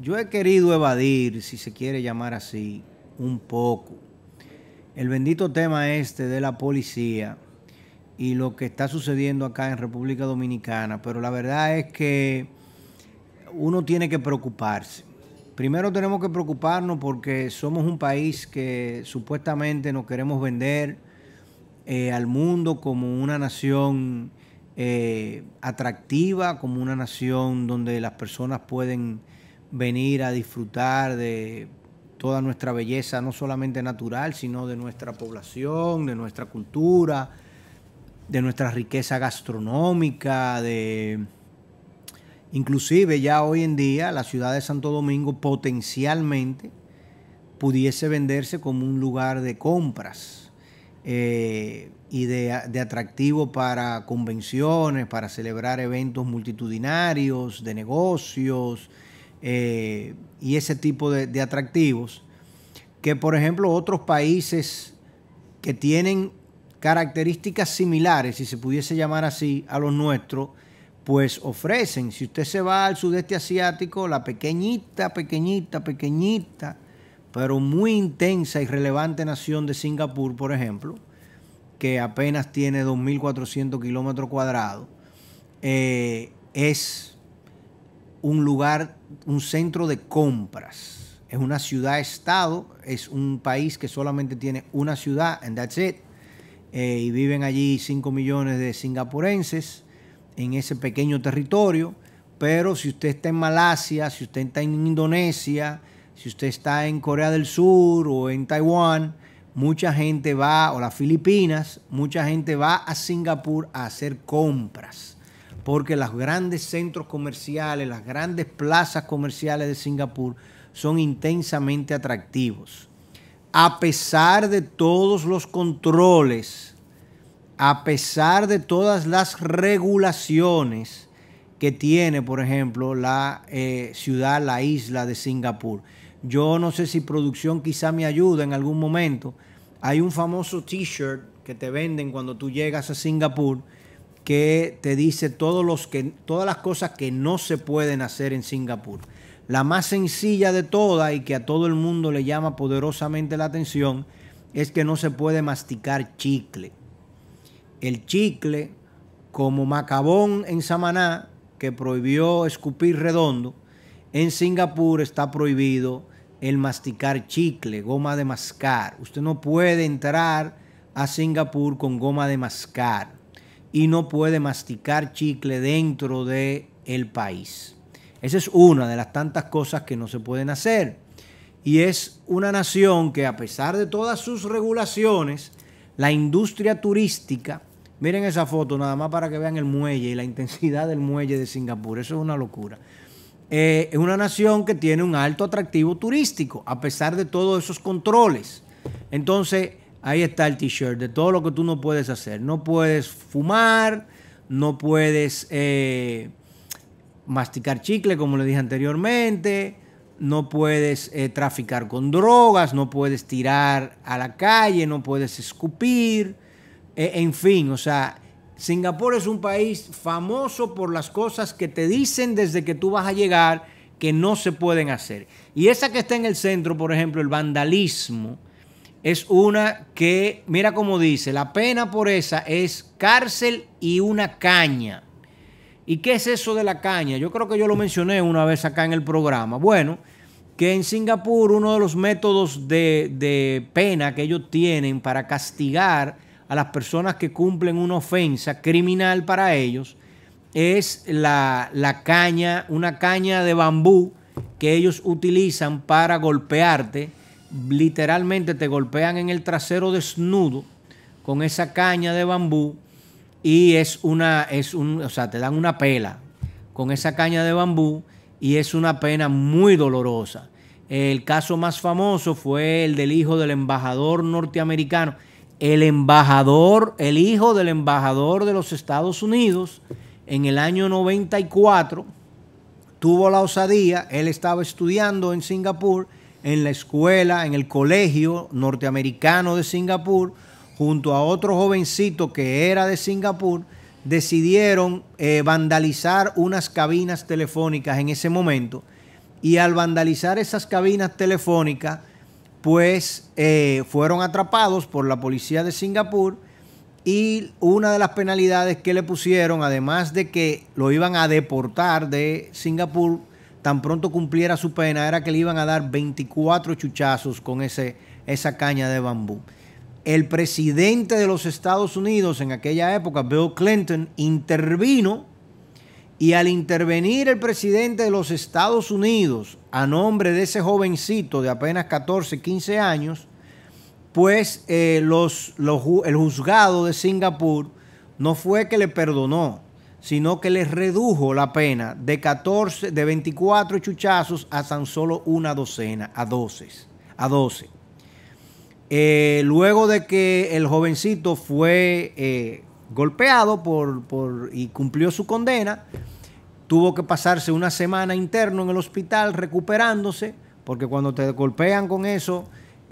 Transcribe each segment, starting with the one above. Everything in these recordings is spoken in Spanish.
Yo he querido evadir, si se quiere llamar así, un poco el bendito tema este de la policía y lo que está sucediendo acá en República Dominicana, pero la verdad es que uno tiene que preocuparse. Primero tenemos que preocuparnos porque somos un país que supuestamente nos queremos vender eh, al mundo como una nación eh, atractiva, como una nación donde las personas pueden venir a disfrutar de toda nuestra belleza, no solamente natural, sino de nuestra población, de nuestra cultura, de nuestra riqueza gastronómica, de... Inclusive ya hoy en día la ciudad de Santo Domingo potencialmente pudiese venderse como un lugar de compras eh, y de, atractivo para convenciones, para celebrar eventos multitudinarios, de negocios, eh, y ese tipo de, atractivos, que por ejemplo otros países que tienen características similares, si se pudiese llamar así, a los nuestros, pues ofrecen. Si usted se va al sudeste asiático, la pequeñita, pequeñita, pequeñita, pero muy intensa y relevante nación de Singapur, por ejemplo, que apenas tiene 2.400 kilómetros cuadrados, eh, es un lugar un centro de compras. Es una ciudad-estado, es un país que solamente tiene una ciudad, and that's it. Eh, y viven allí 5 millones de singapurenses en ese pequeño territorio. Pero si usted está en Malasia, si usted está en Indonesia, si usted está en Corea del Sur o en Taiwán, mucha gente va, o las Filipinas, mucha gente va a Singapur a hacer compras porque los grandes centros comerciales, las grandes plazas comerciales de Singapur son intensamente atractivos. A pesar de todos los controles, a pesar de todas las regulaciones que tiene, por ejemplo, la eh, ciudad, la isla de Singapur. Yo no sé si producción quizá me ayuda en algún momento. Hay un famoso t-shirt que te venden cuando tú llegas a Singapur que te dice todos los que, todas las cosas que no se pueden hacer en Singapur. La más sencilla de todas y que a todo el mundo le llama poderosamente la atención es que no se puede masticar chicle. El chicle, como Macabón en Samaná, que prohibió escupir redondo, en Singapur está prohibido el masticar chicle, goma de mascar. Usted no puede entrar a Singapur con goma de mascar y no puede masticar chicle dentro del el país. Esa es una de las tantas cosas que no se pueden hacer. Y es una nación que a pesar de todas sus regulaciones, la industria turística, miren esa foto nada más para que vean el muelle y la intensidad del muelle de Singapur, eso es una locura. Eh, es una nación que tiene un alto atractivo turístico, a pesar de todos esos controles. Entonces, Ahí está el t-shirt de todo lo que tú no puedes hacer. No puedes fumar, no puedes eh, masticar chicle, como le dije anteriormente, no puedes eh, traficar con drogas, no puedes tirar a la calle, no puedes escupir, eh, en fin, o sea, Singapur es un país famoso por las cosas que te dicen desde que tú vas a llegar que no se pueden hacer. Y esa que está en el centro, por ejemplo, el vandalismo, es una que, mira como dice, la pena por esa es cárcel y una caña. ¿Y qué es eso de la caña? Yo creo que yo lo mencioné una vez acá en el programa. Bueno, que en Singapur uno de los métodos de, pena que ellos tienen para castigar a las personas que cumplen una ofensa criminal para ellos es la, la caña, una caña de bambú que ellos utilizan para golpearte literalmente te golpean en el trasero desnudo con esa caña de bambú y es una, es o sea, te dan una pela con esa caña de bambú y es una pena muy dolorosa. El caso más famoso fue el del hijo del embajador norteamericano. El embajador, el hijo del embajador de los Estados Unidos en el año 94 tuvo la osadía, él estaba estudiando en Singapur, en la escuela, en el colegio norteamericano de Singapur, junto a otro jovencito que era de Singapur, decidieron eh, vandalizar unas cabinas telefónicas en ese momento. Y al vandalizar esas cabinas telefónicas, pues eh, fueron atrapados por la policía de Singapur y una de las penalidades que le pusieron, además de que lo iban a deportar de Singapur, tan pronto cumpliera su pena, era que le iban a dar 24 chuchazos con ese, esa caña de bambú. El presidente de los Estados Unidos en aquella época, Bill Clinton, intervino y al intervenir el presidente de los Estados Unidos a nombre de ese jovencito de apenas 14, 15 años, pues eh, el juzgado de Singapur no fue que le perdonó, sino que les redujo la pena de 14, de 24 chuchazos a tan solo una docena, a 12. A 12. Eh, luego de que el jovencito fue eh, golpeado por, por, y cumplió su condena, tuvo que pasarse una semana interno en el hospital recuperándose, porque cuando te golpean con eso,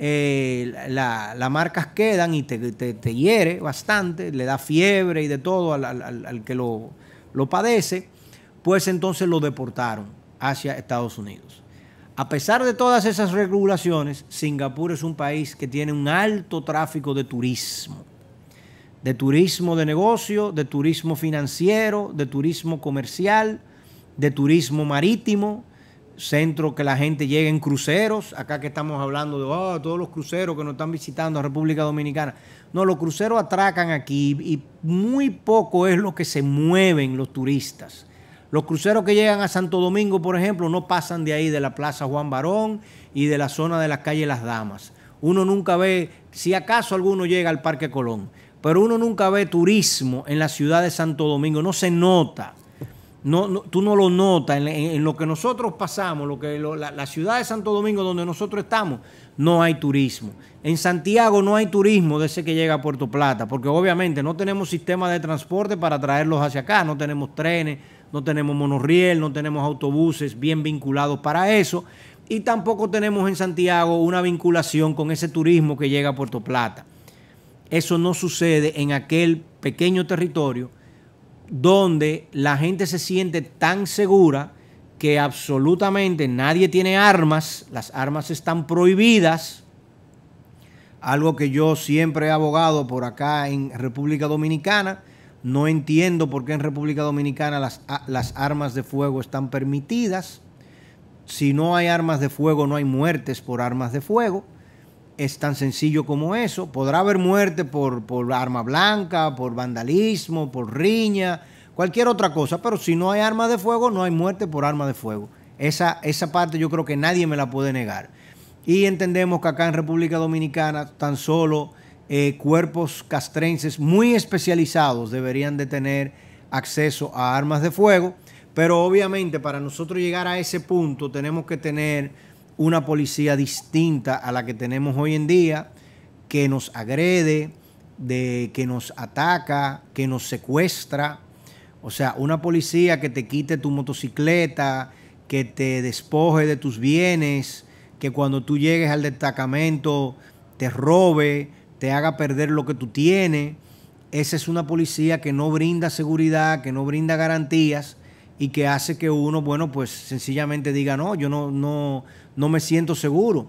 eh, las marcas quedan y te, hiere bastante, le da fiebre y de todo al, que lo, lo, padece, pues entonces lo deportaron hacia Estados Unidos. A pesar de todas esas regulaciones, Singapur es un país que tiene un alto tráfico de turismo. De turismo de negocio, de turismo financiero, de turismo comercial, de turismo marítimo, centro que la gente llegue en cruceros, acá que estamos hablando de oh, todos los cruceros que nos están visitando a República Dominicana. No, los cruceros atracan aquí y muy poco es lo que se mueven los turistas. Los cruceros que llegan a Santo Domingo, por ejemplo, no pasan de ahí, de la Plaza Juan Barón y de la zona de la calle Las Damas. Uno nunca ve, si acaso alguno llega al Parque Colón, pero uno nunca ve turismo en la ciudad de Santo Domingo, no se nota no, tú no lo notas en, lo que nosotros pasamos, lo que la, ciudad de Santo Domingo donde nosotros estamos, no hay turismo. En Santiago no hay turismo de ese que llega a Puerto Plata, porque obviamente no tenemos sistema de transporte para traerlos hacia acá, no tenemos trenes, no tenemos monorriel, no tenemos autobuses bien vinculados para eso, y tampoco tenemos en Santiago una vinculación con ese turismo que llega a Puerto Plata. Eso no sucede en aquel pequeño territorio donde la gente se siente tan segura que absolutamente nadie tiene armas, las armas están prohibidas, algo que yo siempre he abogado por acá en República Dominicana, no entiendo por qué en República Dominicana las, armas de fuego están permitidas, si no hay armas de fuego no hay muertes por armas de fuego, es tan sencillo como eso. Podrá haber muerte por, arma blanca, por vandalismo, por riña, cualquier otra cosa, pero si no hay arma de fuego, no hay muerte por arma de fuego. Esa, esa parte yo creo que nadie me la puede negar. Y entendemos que acá en República Dominicana tan solo eh, cuerpos castrenses muy especializados deberían de tener acceso a armas de fuego, pero obviamente para nosotros llegar a ese punto tenemos que tener una policía distinta a la que tenemos hoy en día, que nos agrede, de, que nos ataca, que nos secuestra. O sea, una policía que te quite tu motocicleta, que te despoje de tus bienes, que cuando tú llegues al destacamento te robe, te haga perder lo que tú tienes. Esa es una policía que no brinda seguridad, que no brinda garantías y que hace que uno, bueno, pues sencillamente diga, no, yo no, no, no me siento seguro.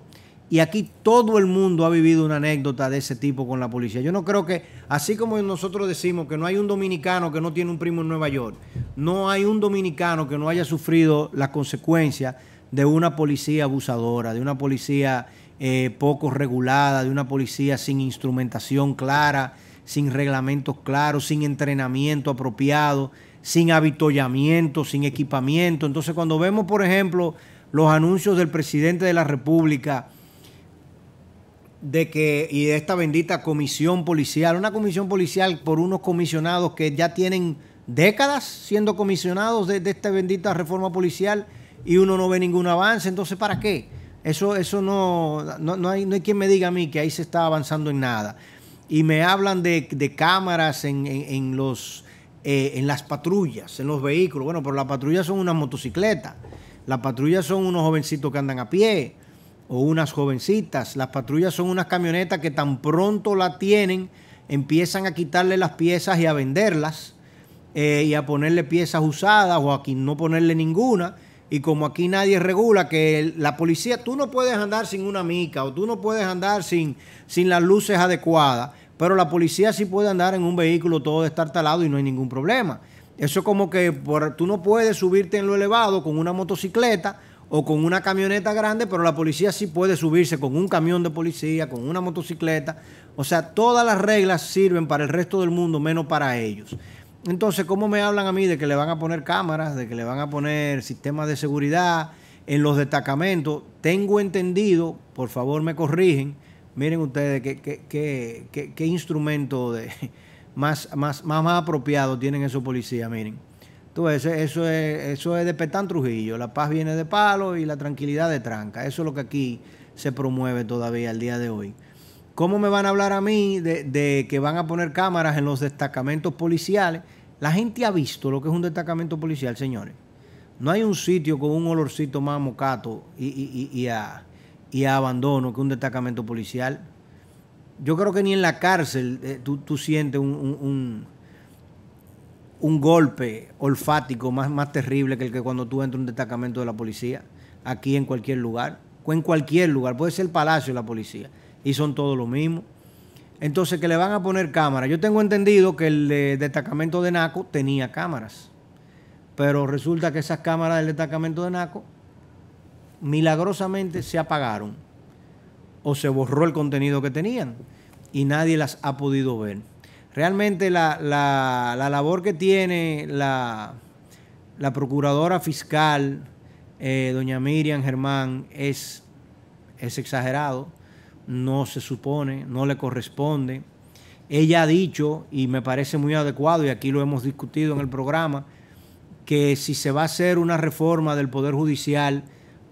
Y aquí todo el mundo ha vivido una anécdota de ese tipo con la policía. Yo no creo que, así como nosotros decimos que no hay un dominicano que no tiene un primo en Nueva York, no hay un dominicano que no haya sufrido las consecuencias de una policía abusadora, de una policía eh, poco regulada, de una policía sin instrumentación clara, sin reglamentos claros, sin entrenamiento apropiado sin habituallamiento, sin equipamiento. Entonces cuando vemos, por ejemplo, los anuncios del presidente de la República de que y de esta bendita comisión policial, una comisión policial por unos comisionados que ya tienen décadas siendo comisionados de, esta bendita reforma policial y uno no ve ningún avance, entonces ¿para qué? Eso, eso no, no, hay, no hay quien me diga a mí que ahí se está avanzando en nada. Y me hablan de, cámaras en, en los eh, en las patrullas, en los vehículos. Bueno, pero las patrullas son unas motocicletas, las patrullas son unos jovencitos que andan a pie o unas jovencitas, las patrullas son unas camionetas que tan pronto la tienen, empiezan a quitarle las piezas y a venderlas eh, y a ponerle piezas usadas o a no ponerle ninguna. Y como aquí nadie regula que la policía, tú no puedes andar sin una mica o tú no puedes andar sin, sin las luces adecuadas pero la policía sí puede andar en un vehículo todo destartalado y no hay ningún problema. Eso es como que por, tú no puedes subirte en lo elevado con una motocicleta o con una camioneta grande, pero la policía sí puede subirse con un camión de policía, con una motocicleta. O sea, todas las reglas sirven para el resto del mundo, menos para ellos. Entonces, ¿cómo me hablan a mí de que le van a poner cámaras, de que le van a poner sistemas de seguridad en los destacamentos? Tengo entendido, por favor me corrigen, Miren ustedes qué, qué, instrumento de, más, más, apropiado tienen esos policías, miren. Entonces, eso es, eso es de Petán Trujillo. La paz viene de palo y la tranquilidad de tranca. Eso es lo que aquí se promueve todavía al día de hoy. ¿Cómo me van a hablar a mí de, que van a poner cámaras en los destacamentos policiales? La gente ha visto lo que es un destacamento policial, señores. No hay un sitio con un olorcito más mocato y a, y a abandono que un destacamento policial. Yo creo que ni en la cárcel eh, tú, sientes un, un, golpe olfático más, más terrible que el que cuando tú entras en un destacamento de la policía, aquí en cualquier lugar, o en cualquier lugar, puede ser el palacio de la policía, y son todos lo mismo. Entonces, que le van a poner cámaras. Yo tengo entendido que el destacamento de Naco tenía cámaras, pero resulta que esas cámaras del destacamento de Naco milagrosamente se apagaron o se borró el contenido que tenían y nadie las ha podido ver. Realmente la, labor que tiene la, la procuradora fiscal, eh, doña Miriam Germán, es, es exagerado, no se supone, no le corresponde. Ella ha dicho, y me parece muy adecuado, y aquí lo hemos discutido en el programa, que si se va a hacer una reforma del Poder Judicial,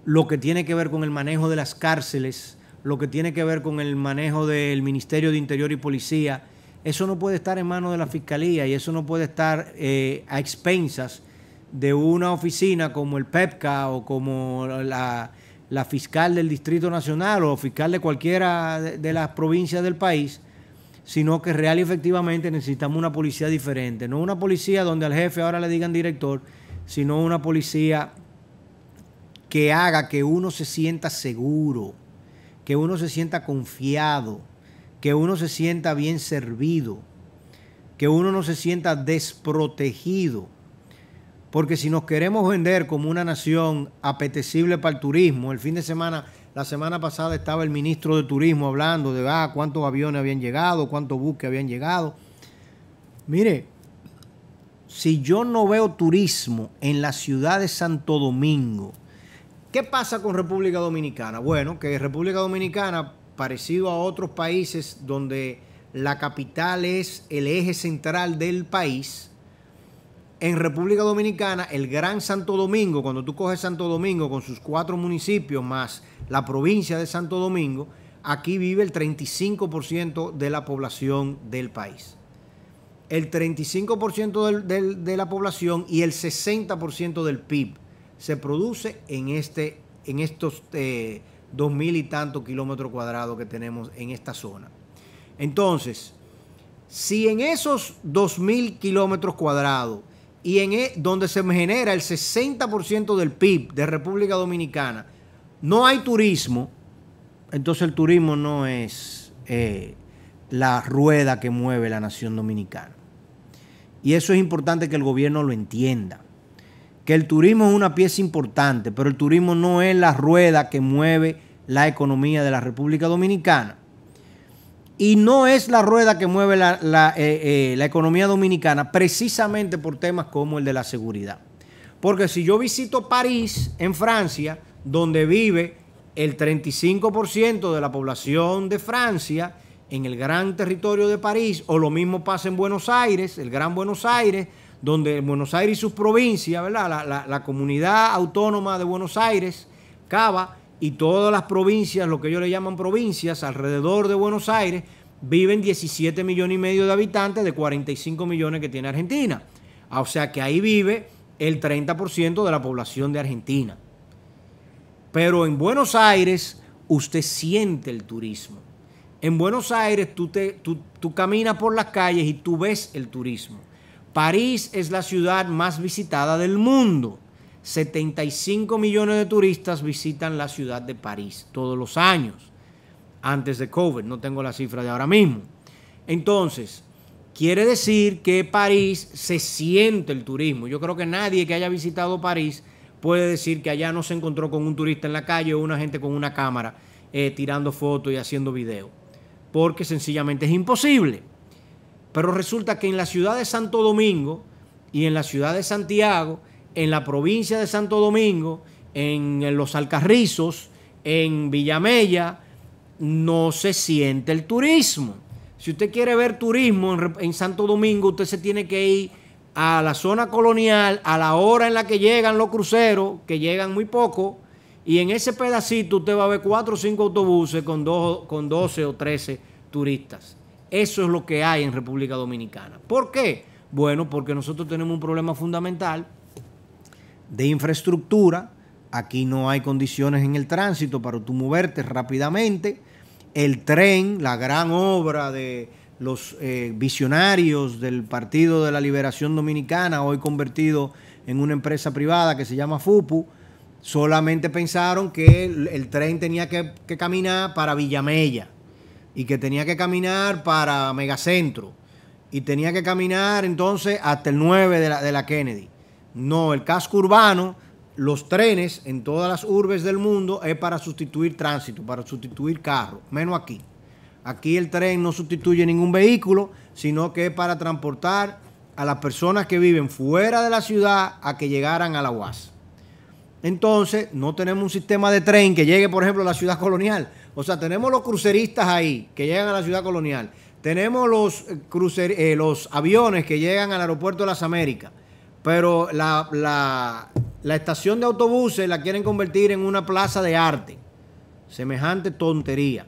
lo que tiene que ver con el manejo de las cárceles, lo que tiene que ver con el manejo del Ministerio de Interior y Policía, eso no puede estar en manos de la Fiscalía y eso no puede estar eh, a expensas de una oficina como el PEPCA o como la, fiscal del Distrito Nacional o fiscal de cualquiera de, de las provincias del país, sino que real y efectivamente necesitamos una policía diferente, no una policía donde al jefe ahora le digan director, sino una policía que haga que uno se sienta seguro, que uno se sienta confiado, que uno se sienta bien servido, que uno no se sienta desprotegido. Porque si nos queremos vender como una nación apetecible para el turismo, el fin de semana, la semana pasada estaba el ministro de Turismo hablando de ah, cuántos aviones habían llegado, cuántos buques habían llegado. Mire, si yo no veo turismo en la ciudad de Santo Domingo, ¿Qué pasa con República Dominicana? Bueno, que República Dominicana, parecido a otros países donde la capital es el eje central del país, en República Dominicana, el Gran Santo Domingo, cuando tú coges Santo Domingo con sus cuatro municipios más la provincia de Santo Domingo, aquí vive el 35% de la población del país. El 35% de la población y el 60% del PIB se produce en, este, en estos eh, dos mil y tantos kilómetros cuadrados que tenemos en esta zona. Entonces, si en esos dos mil kilómetros cuadrados y en e, donde se genera el 60% del PIB de República Dominicana, no hay turismo, entonces el turismo no es eh, la rueda que mueve la nación dominicana. Y eso es importante que el gobierno lo entienda que el turismo es una pieza importante, pero el turismo no es la rueda que mueve la economía de la República Dominicana. Y no es la rueda que mueve la, eh, eh, economía dominicana precisamente por temas como el de la seguridad. Porque si yo visito París, en Francia, donde vive el 35% de la población de Francia, en el gran territorio de París, o lo mismo pasa en Buenos Aires, el Gran Buenos Aires, donde Buenos Aires y sus provincias, ¿verdad? La, comunidad autónoma de Buenos Aires, Cava, y todas las provincias, lo que ellos le llaman provincias, alrededor de Buenos Aires, viven 17 millones y medio de habitantes de 45 millones que tiene Argentina. Ah, o sea que ahí vive el 30% de la población de Argentina. Pero en Buenos Aires usted siente el turismo. En Buenos Aires tú, te, tú caminas por las calles y tú ves el turismo. París es la ciudad más visitada del mundo. 75 millones de turistas visitan la ciudad de París todos los años, antes de COVID, no tengo la cifra de ahora mismo. Entonces, quiere decir que París se siente el turismo. Yo creo que nadie que haya visitado París puede decir que allá no se encontró con un turista en la calle o una gente con una cámara eh, tirando fotos y haciendo video, porque sencillamente es imposible. Pero resulta que en la ciudad de Santo Domingo y en la ciudad de Santiago, en la provincia de Santo Domingo, en los Alcarrizos, en Villamella, no se siente el turismo. Si usted quiere ver turismo en, Santo Domingo, usted se tiene que ir a la zona colonial a la hora en la que llegan los cruceros, que llegan muy poco, y en ese pedacito usted va a ver cuatro o cinco autobuses con, dos, con 12 o 13 turistas. Eso es lo que hay en República Dominicana. ¿Por qué? Bueno, porque nosotros tenemos un problema fundamental de infraestructura. Aquí no hay condiciones en el tránsito para tú moverte rápidamente. El tren, la gran obra de los eh, visionarios del Partido de la Liberación Dominicana, hoy convertido en una empresa privada que se llama FUPU, solamente pensaron que el, tren tenía que, que, caminar para Villamella y que tenía que caminar para Megacentro y tenía que caminar entonces hasta el 9 de la, de la Kennedy. No, el casco urbano, los trenes en todas las urbes del mundo es para sustituir tránsito, para sustituir carro, menos aquí. Aquí el tren no sustituye ningún vehículo, sino que es para transportar a las personas que viven fuera de la ciudad a que llegaran a la UAS. Entonces, no tenemos un sistema de tren que llegue, por ejemplo, a la ciudad colonial. O sea, tenemos los cruceristas ahí que llegan a la ciudad colonial. Tenemos los, eh, crucer, eh, los aviones que llegan al aeropuerto de las Américas. Pero la, la, estación de autobuses la quieren convertir en una plaza de arte. Semejante tontería.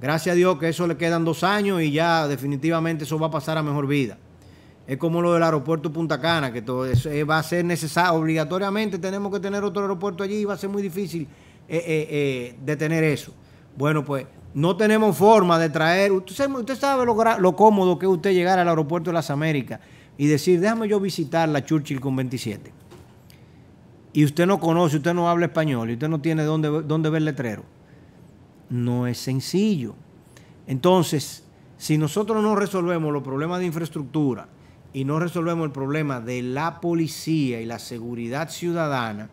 Gracias a Dios que eso le quedan dos años y ya definitivamente eso va a pasar a mejor vida. Es como lo del aeropuerto Punta Cana, que todo eh, va a ser necesario, obligatoriamente tenemos que tener otro aeropuerto allí y va a ser muy difícil detener eso. Bueno, pues no tenemos forma de traer. Usted sabe, lo, cómodo que es usted llegar al aeropuerto de las Américas y decir, déjame yo visitar la Churchill con 27. Y usted no conoce, usted no habla español y usted no tiene dónde, dónde ver letrero. No es sencillo. Entonces, si nosotros no resolvemos los problemas de infraestructura y no resolvemos el problema de la policía y la seguridad ciudadana,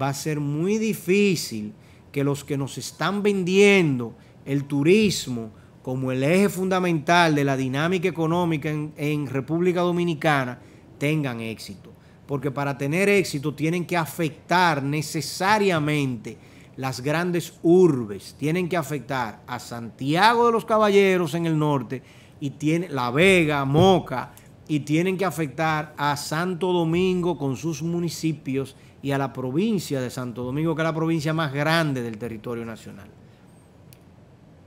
va a ser muy difícil que los que nos están vendiendo el turismo como el eje fundamental de la dinámica económica en, República Dominicana tengan éxito. Porque para tener éxito tienen que afectar necesariamente las grandes urbes, tienen que afectar a Santiago de los Caballeros en el norte y tiene La Vega, Moca, y tienen que afectar a Santo Domingo con sus municipios y a la provincia de Santo Domingo, que es la provincia más grande del territorio nacional.